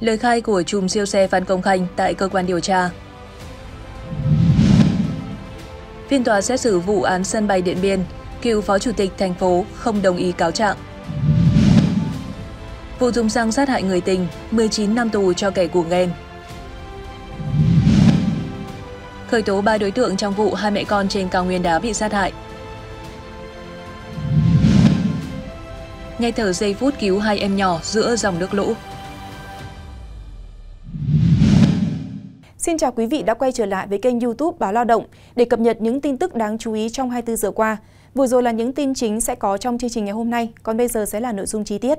Lời khai của chùm siêu xe Phan Công Khanh tại cơ quan điều tra. Phiên tòa xét xử vụ án sân bay Điện Biên, cựu phó chủ tịch thành phố không đồng ý cáo trạng. Vụ dùng xăng sát hại người tình, 19 năm tù cho kẻ cuồng ghen. Khởi tố 3 đối tượng trong vụ hai mẹ con trên cao nguyên đá bị sát hại. ngay thở giây phút cứu hai em nhỏ giữa dòng nước lũ. Xin chào quý vị đã quay trở lại với kênh youtube Báo Lao động để cập nhật những tin tức đáng chú ý trong 24 giờ qua. Vừa rồi là những tin chính sẽ có trong chương trình ngày hôm nay, còn bây giờ sẽ là nội dung chi tiết.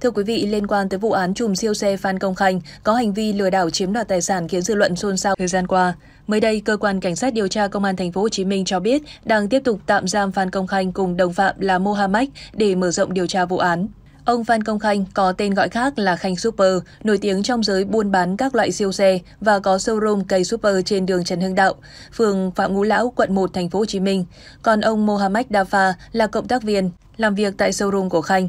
Thưa quý vị, liên quan tới vụ án trùm siêu xe Phan Công Khanh có hành vi lừa đảo chiếm đoạt tài sản khiến dư luận xôn xao thời gian qua. Mới đây, cơ quan cảnh sát điều tra công an thành phố Hồ Chí Minh cho biết đang tiếp tục tạm giam Phan Công Khanh cùng đồng phạm là Mohamed để mở rộng điều tra vụ án. Ông Phan Công Khanh có tên gọi khác là Khanh Super, nổi tiếng trong giới buôn bán các loại siêu xe và có showroom cây Super trên đường Trần Hưng Đạo, phường Phạm Ngũ Lão, quận 1, thành phố Hồ Chí Minh. Còn ông Mohamed Dafa là cộng tác viên, làm việc tại showroom của Khanh.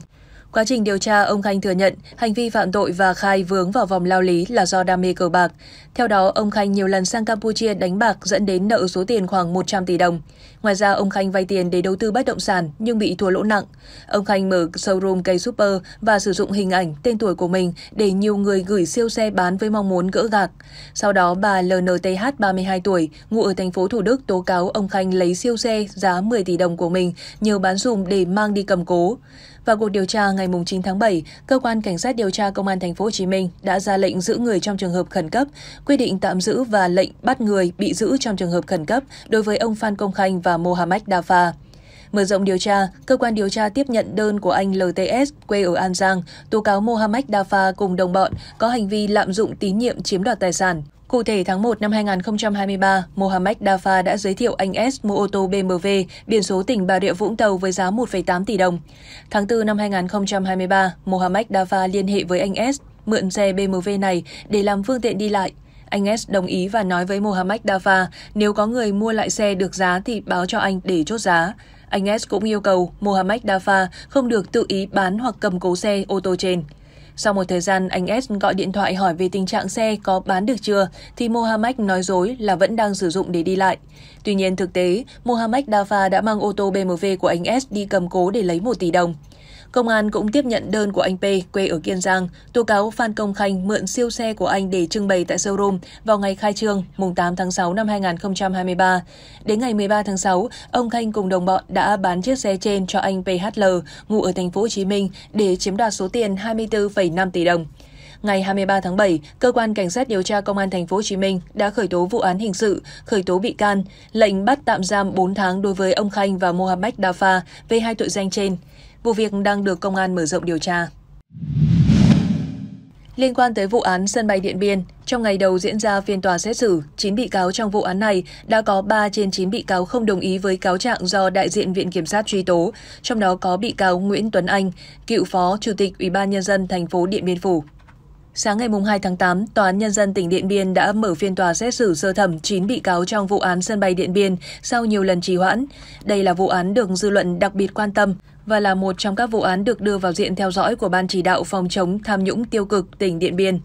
Quá trình điều tra, ông Khanh thừa nhận hành vi phạm tội và khai vướng vào vòng lao lý là do đam mê cờ bạc. Theo đó, ông Khanh nhiều lần sang Campuchia đánh bạc dẫn đến nợ số tiền khoảng 100 tỷ đồng. Ngoài ra, ông Khanh vay tiền để đầu tư bất động sản nhưng bị thua lỗ nặng. Ông Khanh mở showroom cây super và sử dụng hình ảnh, tên tuổi của mình để nhiều người gửi siêu xe bán với mong muốn gỡ gạc. Sau đó, bà LNTH 32 tuổi, ngụ ở thành phố Thủ Đức tố cáo ông Khanh lấy siêu xe giá 10 tỷ đồng của mình nhờ bán dùm để mang đi cầm cố. Vào cuộc điều tra ngày 9 tháng 7, cơ quan cảnh sát điều tra công an thành phố Hồ Chí Minh đã ra lệnh giữ người trong trường hợp khẩn cấp, quy định tạm giữ và lệnh bắt người bị giữ trong trường hợp khẩn cấp đối với ông Phan Công Khanh và và Mohamed Dafa. Mở rộng điều tra, cơ quan điều tra tiếp nhận đơn của anh LTS quê ở An Giang, tố cáo Mohamed Dafa cùng đồng bọn có hành vi lạm dụng tín nhiệm chiếm đoạt tài sản. Cụ thể, tháng 1 năm 2023, Mohamed Dafa đã giới thiệu anh S mua ô tô BMW biển số tỉnh Bà Rịa Vũng Tàu với giá 1,8 tỷ đồng. Tháng 4 năm 2023, Mohamed Dafa liên hệ với anh S mượn xe BMW này để làm phương tiện đi lại anh S đồng ý và nói với Mohamed Dafa nếu có người mua lại xe được giá thì báo cho anh để chốt giá. Anh S cũng yêu cầu Mohamed Dafa không được tự ý bán hoặc cầm cố xe ô tô trên. Sau một thời gian, anh S gọi điện thoại hỏi về tình trạng xe có bán được chưa, thì Mohamed nói dối là vẫn đang sử dụng để đi lại. Tuy nhiên thực tế, Mohamed Dafa đã mang ô tô BMW của anh S đi cầm cố để lấy 1 tỷ đồng. Công an cũng tiếp nhận đơn của anh P, quê ở Kiên Giang, tố cáo Phan Công Khanh mượn siêu xe của anh để trưng bày tại showroom vào ngày khai trương, mùng 8 tháng 6 năm 2023. Đến ngày 13 tháng 6, ông Khanh cùng đồng bọn đã bán chiếc xe trên cho anh PHL, ngụ ở thành phố Hồ Chí Minh để chiếm đoạt số tiền 24,5 tỷ đồng ngày 23 tháng 7, cơ quan cảnh sát điều tra công an thành phố Hồ Chí Minh đã khởi tố vụ án hình sự, khởi tố bị can, lệnh bắt tạm giam 4 tháng đối với ông Khanh và Mohamed Dafa về hai tội danh trên. Vụ việc đang được công an mở rộng điều tra. Liên quan tới vụ án sân bay Điện Biên, trong ngày đầu diễn ra phiên tòa xét xử, 9 bị cáo trong vụ án này đã có 3 trên 9 bị cáo không đồng ý với cáo trạng do đại diện Viện Kiểm sát truy tố, trong đó có bị cáo Nguyễn Tuấn Anh, cựu Phó Chủ tịch Ủy ban Nhân dân thành phố Điện Biên Phủ. Sáng ngày 2 tháng 8, Tòa án Nhân dân tỉnh Điện Biên đã mở phiên tòa xét xử sơ thẩm 9 bị cáo trong vụ án sân bay Điện Biên sau nhiều lần trì hoãn. Đây là vụ án được dư luận đặc biệt quan tâm và là một trong các vụ án được đưa vào diện theo dõi của Ban chỉ đạo phòng chống tham nhũng tiêu cực tỉnh Điện Biên.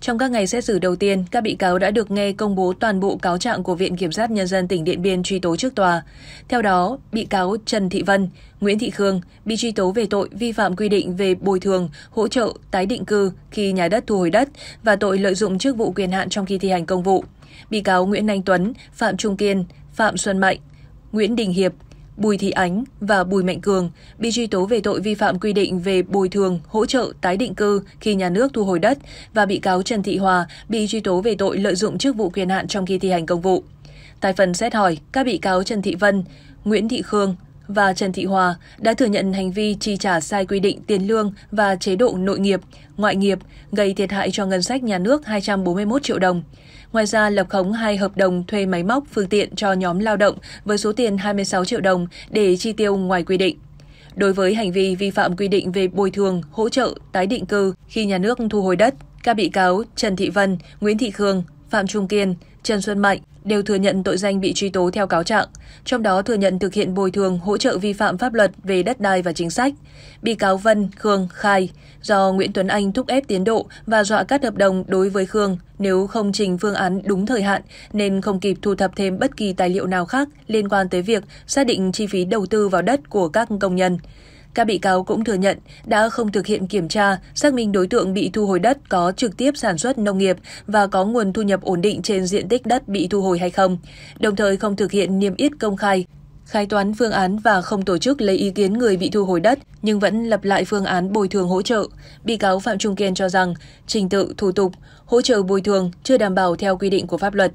Trong các ngày xét xử đầu tiên, các bị cáo đã được nghe công bố toàn bộ cáo trạng của Viện Kiểm sát Nhân dân tỉnh Điện Biên truy tố trước tòa. Theo đó, bị cáo Trần Thị Vân, Nguyễn Thị Khương bị truy tố về tội vi phạm quy định về bồi thường, hỗ trợ, tái định cư khi nhà đất thu hồi đất và tội lợi dụng chức vụ quyền hạn trong khi thi hành công vụ. Bị cáo Nguyễn Anh Tuấn, Phạm Trung Kiên, Phạm Xuân Mạnh, Nguyễn Đình Hiệp, Bùi Thị Ánh và Bùi Mạnh Cường bị truy tố về tội vi phạm quy định về bồi thường, hỗ trợ, tái định cư khi nhà nước thu hồi đất và bị cáo Trần Thị Hòa bị truy tố về tội lợi dụng chức vụ quyền hạn trong khi thi hành công vụ. Tại phần xét hỏi, các bị cáo Trần Thị Vân, Nguyễn Thị Khương và Trần Thị Hòa đã thừa nhận hành vi chi trả sai quy định tiền lương và chế độ nội nghiệp, ngoại nghiệp gây thiệt hại cho ngân sách nhà nước 241 triệu đồng. Ngoài ra, lập khống hai hợp đồng thuê máy móc, phương tiện cho nhóm lao động với số tiền 26 triệu đồng để chi tiêu ngoài quy định. Đối với hành vi vi phạm quy định về bồi thường, hỗ trợ, tái định cư khi nhà nước thu hồi đất, các bị cáo Trần Thị Vân, Nguyễn Thị Khương, Phạm Trung Kiên, Trần Xuân Mạnh đều thừa nhận tội danh bị truy tố theo cáo trạng, trong đó thừa nhận thực hiện bồi thường hỗ trợ vi phạm pháp luật về đất đai và chính sách. Bị cáo Vân, Khương khai do Nguyễn Tuấn Anh thúc ép tiến độ và dọa cắt hợp đồng đối với Khương nếu không trình phương án đúng thời hạn nên không kịp thu thập thêm bất kỳ tài liệu nào khác liên quan tới việc xác định chi phí đầu tư vào đất của các công nhân. Các bị cáo cũng thừa nhận đã không thực hiện kiểm tra, xác minh đối tượng bị thu hồi đất có trực tiếp sản xuất nông nghiệp và có nguồn thu nhập ổn định trên diện tích đất bị thu hồi hay không, đồng thời không thực hiện niêm yết công khai khai toán phương án và không tổ chức lấy ý kiến người bị thu hồi đất nhưng vẫn lập lại phương án bồi thường hỗ trợ. Bị cáo Phạm Trung Kiên cho rằng trình tự, thủ tục, hỗ trợ bồi thường chưa đảm bảo theo quy định của pháp luật.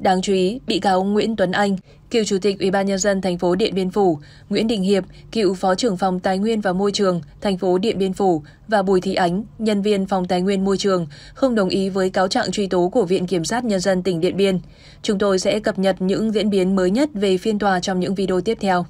Đáng chú ý, bị cáo Nguyễn Tuấn Anh, cựu chủ tịch Ủy ban nhân dân thành phố Điện Biên Phủ, Nguyễn Đình Hiệp, cựu phó trưởng phòng Tài nguyên và Môi trường thành phố Điện Biên Phủ và Bùi Thị Ánh, nhân viên phòng Tài nguyên Môi trường không đồng ý với cáo trạng truy tố của Viện kiểm sát nhân dân tỉnh Điện Biên. Chúng tôi sẽ cập nhật những diễn biến mới nhất về phiên tòa trong những video tiếp theo.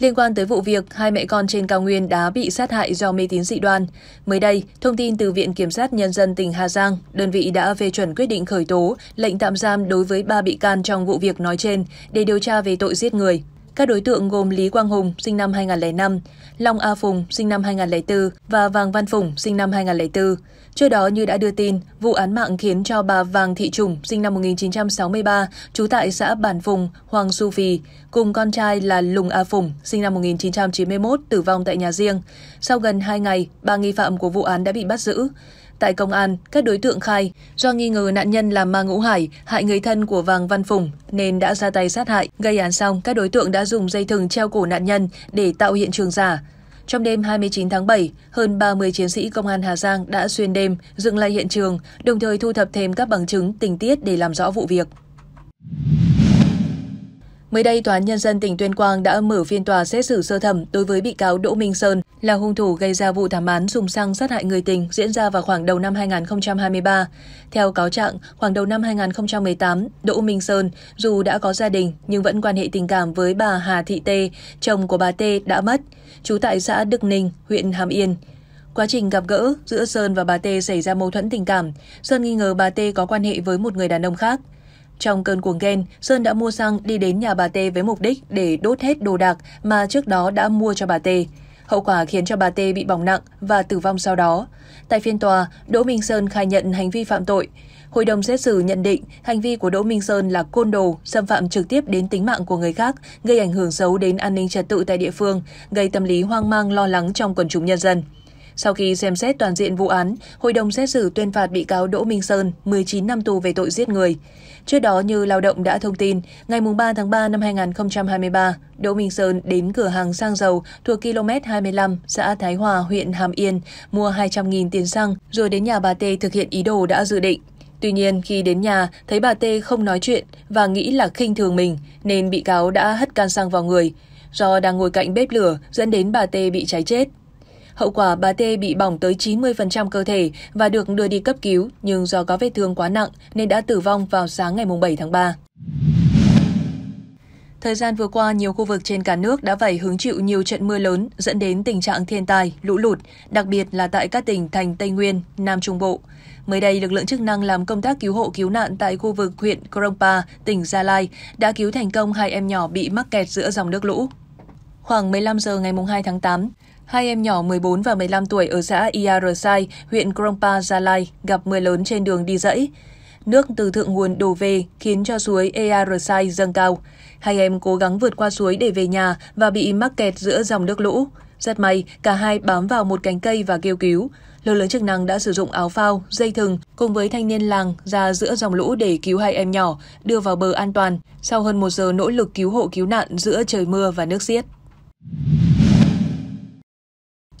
Liên quan tới vụ việc hai mẹ con trên cao nguyên đã bị sát hại do mê tín dị đoan, mới đây, thông tin từ Viện Kiểm sát Nhân dân tỉnh Hà Giang, đơn vị đã phê chuẩn quyết định khởi tố, lệnh tạm giam đối với ba bị can trong vụ việc nói trên để điều tra về tội giết người. Các đối tượng gồm Lý Quang Hùng, sinh năm 2005, Long A Phùng, sinh năm 2004 và Vàng Văn Phùng, sinh năm 2004. Trước đó, như đã đưa tin, vụ án mạng khiến cho bà Vàng Thị Trùng, sinh năm 1963, trú tại xã Bản Phùng, Hoàng Su Phì, cùng con trai là Lùng A Phùng, sinh năm 1991, tử vong tại nhà riêng. Sau gần 2 ngày, ba nghi phạm của vụ án đã bị bắt giữ. Tại công an, các đối tượng khai do nghi ngờ nạn nhân là Ma Ngũ Hải hại người thân của Vàng Văn Phùng nên đã ra tay sát hại. Gây án xong, các đối tượng đã dùng dây thừng treo cổ nạn nhân để tạo hiện trường giả. Trong đêm 29 tháng 7, hơn 30 chiến sĩ công an Hà Giang đã xuyên đêm dựng lại hiện trường, đồng thời thu thập thêm các bằng chứng tình tiết để làm rõ vụ việc. Mới đây, Tòa án Nhân dân tỉnh Tuyên Quang đã mở phiên tòa xét xử sơ thẩm đối với bị cáo Đỗ Minh Sơn là hung thủ gây ra vụ thảm án dùng xăng sát hại người tình diễn ra vào khoảng đầu năm 2023. Theo cáo trạng, khoảng đầu năm 2018, Đỗ Minh Sơn dù đã có gia đình nhưng vẫn quan hệ tình cảm với bà Hà Thị Tê, chồng của bà Tê đã mất, trú tại xã Đức Ninh, huyện Hàm Yên. Quá trình gặp gỡ giữa Sơn và bà Tê xảy ra mâu thuẫn tình cảm. Sơn nghi ngờ bà Tê có quan hệ với một người đàn ông khác – trong cơn cuồng ghen, Sơn đã mua xăng đi đến nhà bà T với mục đích để đốt hết đồ đạc mà trước đó đã mua cho bà T. Hậu quả khiến cho bà T bị bỏng nặng và tử vong sau đó. Tại phiên tòa, Đỗ Minh Sơn khai nhận hành vi phạm tội. Hội đồng xét xử nhận định hành vi của Đỗ Minh Sơn là côn đồ, xâm phạm trực tiếp đến tính mạng của người khác, gây ảnh hưởng xấu đến an ninh trật tự tại địa phương, gây tâm lý hoang mang lo lắng trong quần chúng nhân dân. Sau khi xem xét toàn diện vụ án, hội đồng xét xử tuyên phạt bị cáo Đỗ Minh Sơn 19 năm tù về tội giết người. Trước đó như Lao động đã thông tin, ngày 3 tháng 3 năm 2023, Đỗ Minh Sơn đến cửa hàng xăng dầu thuộc km 25, xã Thái Hòa, huyện Hàm Yên, mua 200.000 tiền xăng rồi đến nhà bà T thực hiện ý đồ đã dự định. Tuy nhiên, khi đến nhà, thấy bà T không nói chuyện và nghĩ là khinh thường mình, nên bị cáo đã hất can xăng vào người. Do đang ngồi cạnh bếp lửa, dẫn đến bà T bị cháy chết. Hậu quả bà T bị bỏng tới 90% cơ thể và được đưa đi cấp cứu nhưng do có vết thương quá nặng nên đã tử vong vào sáng ngày 7 tháng 3. Thời gian vừa qua, nhiều khu vực trên cả nước đã phải hứng chịu nhiều trận mưa lớn dẫn đến tình trạng thiên tai, lũ lụt, đặc biệt là tại các tỉnh thành Tây Nguyên, Nam Trung Bộ. Mới đây, lực lượng chức năng làm công tác cứu hộ cứu nạn tại khu vực huyện Krongpa, tỉnh Gia Lai đã cứu thành công hai em nhỏ bị mắc kẹt giữa dòng nước lũ. Khoảng 15 giờ ngày 2 tháng 8, Hai em nhỏ 14 và 15 tuổi ở xã Iarsai, huyện Krongpa, Gia Lai gặp mưa lớn trên đường đi dãy. Nước từ thượng nguồn đổ về khiến cho suối Iarsai dâng cao. Hai em cố gắng vượt qua suối để về nhà và bị mắc kẹt giữa dòng nước lũ. Rất may, cả hai bám vào một cánh cây và kêu cứu. Lực lớn chức năng đã sử dụng áo phao, dây thừng cùng với thanh niên làng ra giữa dòng lũ để cứu hai em nhỏ, đưa vào bờ an toàn sau hơn một giờ nỗ lực cứu hộ cứu nạn giữa trời mưa và nước xiết.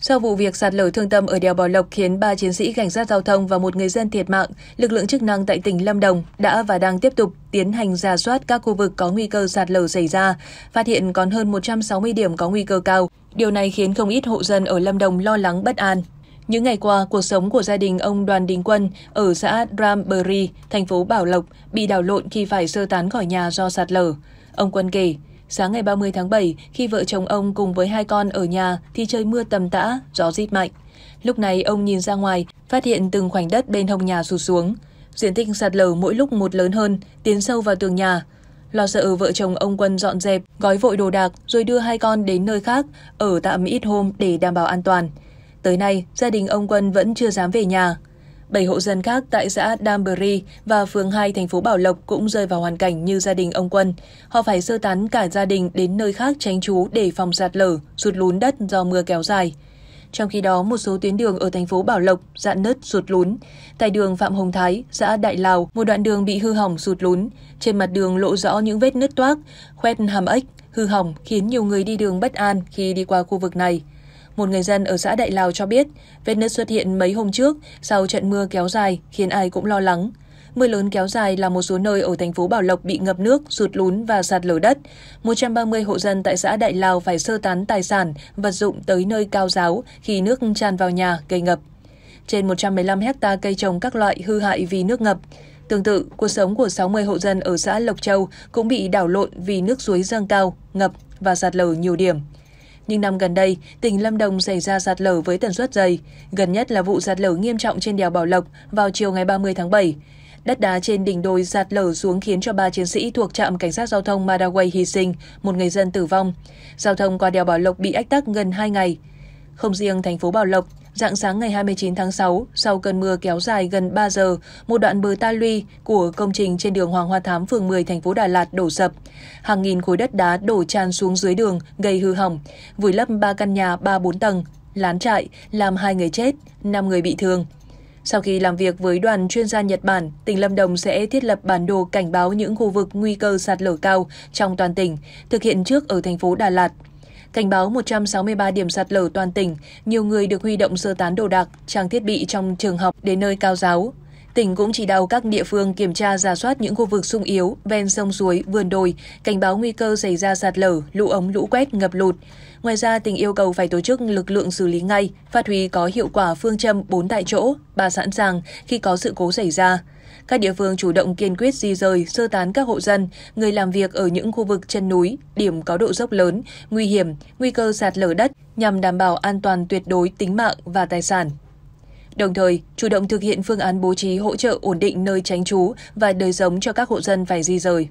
Sau vụ việc sạt lở thương tâm ở đèo Bảo Lộc khiến ba chiến sĩ cảnh sát giao thông và một người dân thiệt mạng, lực lượng chức năng tại tỉnh Lâm Đồng đã và đang tiếp tục tiến hành ra soát các khu vực có nguy cơ sạt lở xảy ra, phát hiện còn hơn 160 điểm có nguy cơ cao. Điều này khiến không ít hộ dân ở Lâm Đồng lo lắng bất an. Những ngày qua, cuộc sống của gia đình ông Đoàn Đình Quân ở xã Drambury, thành phố Bảo Lộc bị đảo lộn khi phải sơ tán khỏi nhà do sạt lở. Ông Quân kể, Sáng ngày 30 tháng 7, khi vợ chồng ông cùng với hai con ở nhà thì trời mưa tầm tã, gió rít mạnh. Lúc này ông nhìn ra ngoài, phát hiện từng khoảnh đất bên hông nhà sụt xuống. Diện tích sạt lở mỗi lúc một lớn hơn, tiến sâu vào tường nhà. Lo sợ vợ chồng ông Quân dọn dẹp, gói vội đồ đạc rồi đưa hai con đến nơi khác, ở tạm ít hôm để đảm bảo an toàn. Tới nay, gia đình ông Quân vẫn chưa dám về nhà. 7 hộ dân khác tại xã Dambury và phường 2 thành phố Bảo Lộc cũng rơi vào hoàn cảnh như gia đình ông Quân. Họ phải sơ tán cả gia đình đến nơi khác tránh trú để phòng sạt lở, sụt lún đất do mưa kéo dài. Trong khi đó, một số tuyến đường ở thành phố Bảo Lộc dạn nứt sụt lún. Tại đường Phạm Hồng Thái, xã Đại Lào, một đoạn đường bị hư hỏng sụt lún. Trên mặt đường lộ rõ những vết nứt toác, khoét hàm ếch, hư hỏng khiến nhiều người đi đường bất an khi đi qua khu vực này. Một người dân ở xã Đại Lào cho biết, vết nứt xuất hiện mấy hôm trước sau trận mưa kéo dài khiến ai cũng lo lắng. Mưa lớn kéo dài là một số nơi ở thành phố Bảo Lộc bị ngập nước, sụt lún và sạt lở đất. 130 hộ dân tại xã Đại Lào phải sơ tán tài sản, vật dụng tới nơi cao giáo khi nước tràn vào nhà gây ngập. Trên 115 hecta cây trồng các loại hư hại vì nước ngập. Tương tự, cuộc sống của 60 hộ dân ở xã Lộc Châu cũng bị đảo lộn vì nước suối dâng cao, ngập và sạt lở nhiều điểm nhưng năm gần đây, tỉnh Lâm Đồng xảy ra sạt lở với tần suất dày, gần nhất là vụ sạt lở nghiêm trọng trên đèo Bảo Lộc vào chiều ngày 30 tháng 7. Đất đá trên đỉnh đồi sạt lở xuống khiến cho ba chiến sĩ thuộc trạm cảnh sát giao thông Madaway hy sinh, một người dân tử vong. Giao thông qua đèo Bảo Lộc bị ách tắc gần 2 ngày. Không riêng thành phố Bảo Lộc, Dạng sáng ngày 29 tháng 6, sau cơn mưa kéo dài gần 3 giờ, một đoạn bờ ta luy của công trình trên đường Hoàng Hoa Thám, phường 10, thành phố Đà Lạt đổ sập. Hàng nghìn khối đất đá đổ tràn xuống dưới đường, gây hư hỏng, vùi lấp ba căn nhà 3-4 tầng, lán trại, làm hai người chết, 5 người bị thương. Sau khi làm việc với đoàn chuyên gia Nhật Bản, tỉnh Lâm Đồng sẽ thiết lập bản đồ cảnh báo những khu vực nguy cơ sạt lở cao trong toàn tỉnh, thực hiện trước ở thành phố Đà Lạt Cảnh báo 163 điểm sạt lở toàn tỉnh, nhiều người được huy động sơ tán đồ đạc, trang thiết bị trong trường học đến nơi cao giáo. Tỉnh cũng chỉ đạo các địa phương kiểm tra giả soát những khu vực sung yếu, ven sông suối, vườn đồi, cảnh báo nguy cơ xảy ra sạt lở, lũ ống lũ quét, ngập lụt. Ngoài ra, tỉnh yêu cầu phải tổ chức lực lượng xử lý ngay, phát huy có hiệu quả phương châm 4 tại chỗ, ba sẵn sàng khi có sự cố xảy ra các địa phương chủ động kiên quyết di rời, sơ tán các hộ dân, người làm việc ở những khu vực chân núi, điểm có độ dốc lớn, nguy hiểm, nguy cơ sạt lở đất nhằm đảm bảo an toàn tuyệt đối tính mạng và tài sản. Đồng thời, chủ động thực hiện phương án bố trí hỗ trợ ổn định nơi tránh trú và đời sống cho các hộ dân phải di rời.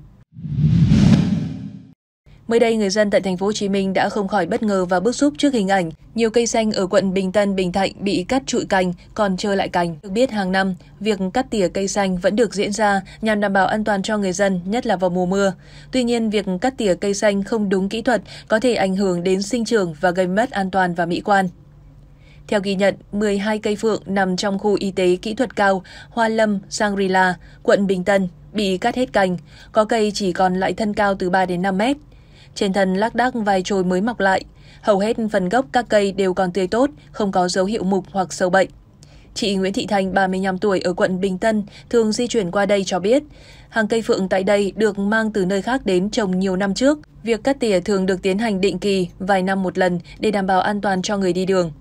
Mới đây, người dân tại thành phố Hồ Chí Minh đã không khỏi bất ngờ và bức xúc trước hình ảnh nhiều cây xanh ở quận Bình Tân, Bình Thạnh bị cắt trụi cành, còn trơ lại cành. Được biết hàng năm, việc cắt tỉa cây xanh vẫn được diễn ra nhằm đảm bảo an toàn cho người dân, nhất là vào mùa mưa. Tuy nhiên, việc cắt tỉa cây xanh không đúng kỹ thuật có thể ảnh hưởng đến sinh trưởng và gây mất an toàn và mỹ quan. Theo ghi nhận, 12 cây phượng nằm trong khu y tế kỹ thuật cao Hoa Lâm, shangri quận Bình Tân bị cắt hết cành, có cây chỉ còn lại thân cao từ 3 đến 5 mét trên thân lác đác vài chồi mới mọc lại. Hầu hết phần gốc các cây đều còn tươi tốt, không có dấu hiệu mục hoặc sâu bệnh. Chị Nguyễn Thị Thành, 35 tuổi ở quận Bình Tân, thường di chuyển qua đây cho biết, hàng cây phượng tại đây được mang từ nơi khác đến trồng nhiều năm trước. Việc cắt tỉa thường được tiến hành định kỳ, vài năm một lần để đảm bảo an toàn cho người đi đường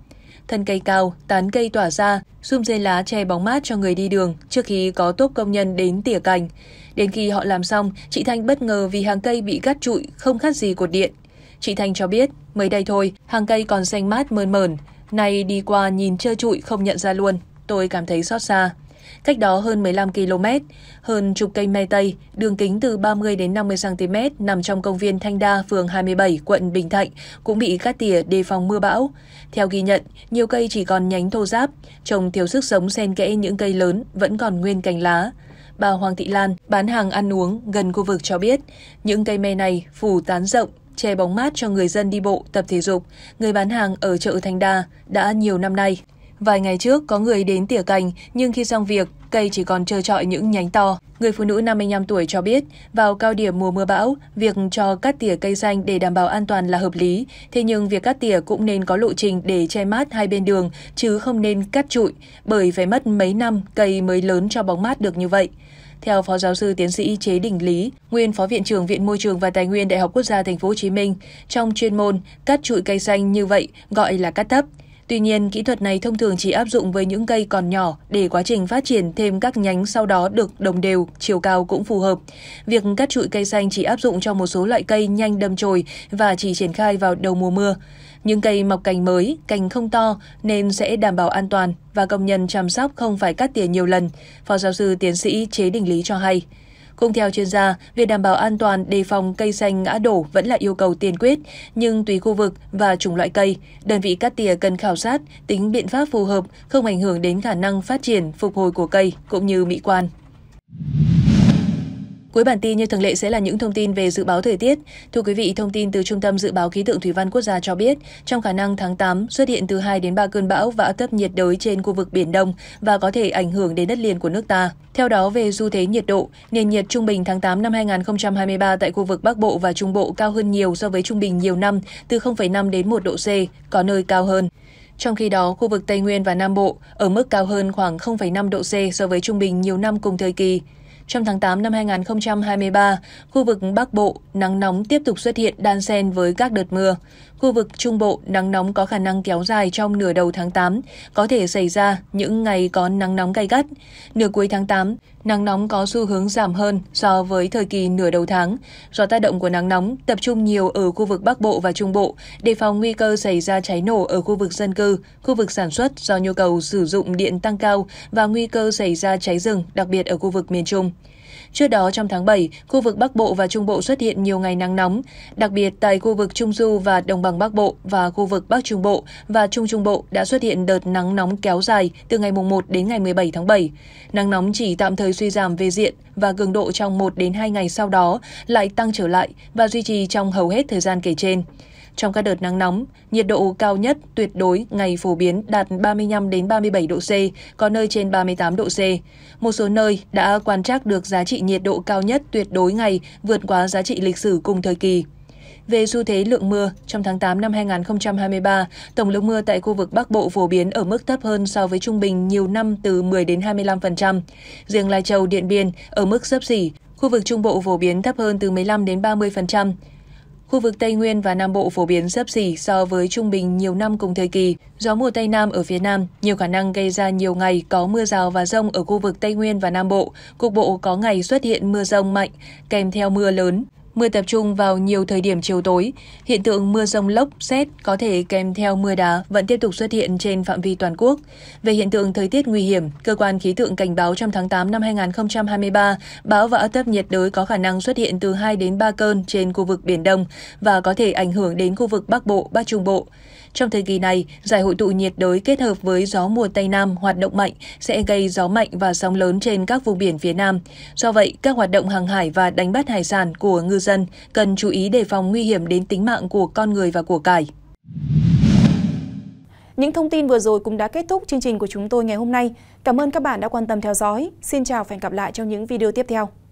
thân cây cao, tán cây tỏa ra, xung dây lá che bóng mát cho người đi đường trước khi có tốp công nhân đến tỉa cành. Đến khi họ làm xong, chị Thanh bất ngờ vì hàng cây bị cắt trụi, không khác gì cột điện. Chị Thanh cho biết, mới đây thôi, hàng cây còn xanh mát mơn mởn. Nay đi qua nhìn trơ trụi không nhận ra luôn, tôi cảm thấy xót xa cách đó hơn 15 km, hơn chục cây me tây, đường kính từ 30 đến 50 cm nằm trong công viên Thanh Đa, phường 27, quận Bình Thạnh cũng bị cắt tỉa đề phòng mưa bão. Theo ghi nhận, nhiều cây chỉ còn nhánh thô ráp, trồng thiếu sức sống xen kẽ những cây lớn vẫn còn nguyên cành lá bà Hoàng Thị Lan, bán hàng ăn uống gần khu vực cho biết, những cây me này phủ tán rộng, che bóng mát cho người dân đi bộ, tập thể dục. Người bán hàng ở chợ Thanh Đa đã nhiều năm nay. Vài ngày trước, có người đến tỉa cành, nhưng khi xong việc, cây chỉ còn trơ trọi những nhánh to. Người phụ nữ 55 tuổi cho biết, vào cao điểm mùa mưa bão, việc cho cắt tỉa cây xanh để đảm bảo an toàn là hợp lý. Thế nhưng việc cắt tỉa cũng nên có lộ trình để che mát hai bên đường, chứ không nên cắt trụi, bởi phải mất mấy năm cây mới lớn cho bóng mát được như vậy. Theo Phó giáo sư tiến sĩ Chế Đình Lý, nguyên Phó viện trưởng Viện Môi trường và Tài nguyên Đại học Quốc gia Thành phố Hồ Chí Minh, trong chuyên môn, cắt trụi cây xanh như vậy gọi là cắt thấp. Tuy nhiên, kỹ thuật này thông thường chỉ áp dụng với những cây còn nhỏ để quá trình phát triển thêm các nhánh sau đó được đồng đều, chiều cao cũng phù hợp. Việc cắt trụi cây xanh chỉ áp dụng cho một số loại cây nhanh đâm chồi và chỉ triển khai vào đầu mùa mưa. Những cây mọc cành mới, cành không to nên sẽ đảm bảo an toàn và công nhân chăm sóc không phải cắt tỉa nhiều lần, Phó giáo sư tiến sĩ Chế Đình Lý cho hay. Cũng theo chuyên gia, việc đảm bảo an toàn đề phòng cây xanh ngã đổ vẫn là yêu cầu tiên quyết, nhưng tùy khu vực và chủng loại cây, đơn vị cắt tỉa cần khảo sát, tính biện pháp phù hợp, không ảnh hưởng đến khả năng phát triển, phục hồi của cây cũng như mỹ quan. Cuối bản tin như thường lệ sẽ là những thông tin về dự báo thời tiết. Thưa quý vị, thông tin từ Trung tâm Dự báo Khí tượng Thủy văn Quốc gia cho biết, trong khả năng tháng 8 xuất hiện từ 2 đến 3 cơn bão và áp thấp nhiệt đới trên khu vực Biển Đông và có thể ảnh hưởng đến đất liền của nước ta. Theo đó, về xu thế nhiệt độ, nền nhiệt trung bình tháng 8 năm 2023 tại khu vực Bắc Bộ và Trung Bộ cao hơn nhiều so với trung bình nhiều năm, từ 0,5 đến 1 độ C, có nơi cao hơn. Trong khi đó, khu vực Tây Nguyên và Nam Bộ ở mức cao hơn khoảng 0,5 độ C so với trung bình nhiều năm cùng thời kỳ. Trong tháng 8 năm 2023, khu vực Bắc Bộ, nắng nóng tiếp tục xuất hiện đan xen với các đợt mưa. Khu vực Trung Bộ, nắng nóng có khả năng kéo dài trong nửa đầu tháng 8, có thể xảy ra những ngày có nắng nóng gay gắt. Nửa cuối tháng 8, nắng nóng có xu hướng giảm hơn so với thời kỳ nửa đầu tháng. Do tác động của nắng nóng tập trung nhiều ở khu vực Bắc Bộ và Trung Bộ, đề phòng nguy cơ xảy ra cháy nổ ở khu vực dân cư, khu vực sản xuất do nhu cầu sử dụng điện tăng cao và nguy cơ xảy ra cháy rừng, đặc biệt ở khu vực miền Trung. Trước đó trong tháng 7, khu vực Bắc Bộ và Trung Bộ xuất hiện nhiều ngày nắng nóng, đặc biệt tại khu vực Trung Du và Đồng bằng Bắc Bộ và khu vực Bắc Trung Bộ và Trung Trung Bộ đã xuất hiện đợt nắng nóng kéo dài từ ngày mùng 1 đến ngày 17 tháng 7. Nắng nóng chỉ tạm thời suy giảm về diện và cường độ trong 1 đến 2 ngày sau đó lại tăng trở lại và duy trì trong hầu hết thời gian kể trên. Trong các đợt nắng nóng, nhiệt độ cao nhất tuyệt đối ngày phổ biến đạt 35 đến 37 độ C, có nơi trên 38 độ C. Một số nơi đã quan trắc được giá trị nhiệt độ cao nhất tuyệt đối ngày vượt quá giá trị lịch sử cùng thời kỳ. Về xu thế lượng mưa, trong tháng 8 năm 2023, tổng lượng mưa tại khu vực Bắc Bộ phổ biến ở mức thấp hơn so với trung bình nhiều năm từ 10 đến 25%. Riêng Lai Châu, Điện Biên ở mức sấp xỉ, khu vực Trung Bộ phổ biến thấp hơn từ 15 đến 30%. Khu vực Tây Nguyên và Nam Bộ phổ biến sấp xỉ so với trung bình nhiều năm cùng thời kỳ. Gió mùa Tây Nam ở phía Nam nhiều khả năng gây ra nhiều ngày có mưa rào và rông ở khu vực Tây Nguyên và Nam Bộ. Cục bộ có ngày xuất hiện mưa rông mạnh, kèm theo mưa lớn. Mưa tập trung vào nhiều thời điểm chiều tối. Hiện tượng mưa rông lốc, xét có thể kèm theo mưa đá vẫn tiếp tục xuất hiện trên phạm vi toàn quốc. Về hiện tượng thời tiết nguy hiểm, cơ quan khí tượng cảnh báo trong tháng 8 năm 2023, bão và áp thấp nhiệt đới có khả năng xuất hiện từ 2 đến 3 cơn trên khu vực Biển Đông và có thể ảnh hưởng đến khu vực Bắc Bộ, Bắc Trung Bộ. Trong thời kỳ này, giải hội tụ nhiệt đới kết hợp với gió mùa Tây Nam hoạt động mạnh sẽ gây gió mạnh và sóng lớn trên các vùng biển phía Nam. Do vậy, các hoạt động hàng hải và đánh bắt hải sản của ngư dân cần chú ý đề phòng nguy hiểm đến tính mạng của con người và của cải. Những thông tin vừa rồi cũng đã kết thúc chương trình của chúng tôi ngày hôm nay. Cảm ơn các bạn đã quan tâm theo dõi. Xin chào và hẹn gặp lại trong những video tiếp theo.